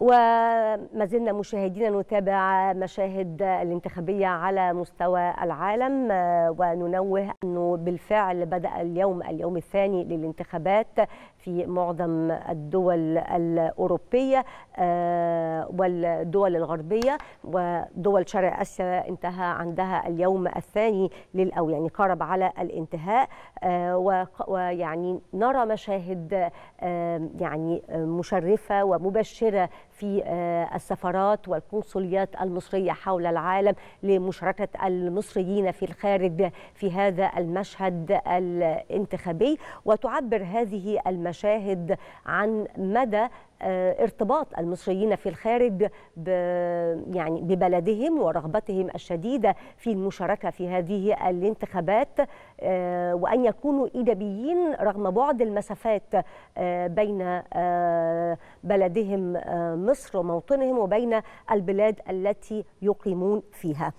وما زلنا مشاهدين نتابع مشاهد الانتخابية على مستوى العالم آه، وننوه أنه بالفعل بدأ اليوم اليوم الثاني للانتخابات في معظم الدول الأوروبية آه، والدول الغربية ودول شرق آسيا انتهى عندها اليوم الثاني للأو يعني قرب على الانتهاء آه، ويعني نرى مشاهد يعني مشرفة ومبشرة في آه، السفارات والقنصليات المصرية حول العالم لمشاركة المصريين في الخارج في هذا المشهد الانتخابي وتعبر هذه المشاهد عن مدى آه، ارتباط المصريين في الخارج يعني ببلدهم ورغبتهم الشديدة في المشاركة في هذه الانتخابات آه، وأن يكونوا إيجابيين رغم بعد المسافات آه، بين بلدهم مصر وموطنهم وبين البلاد التي يقيمون فيها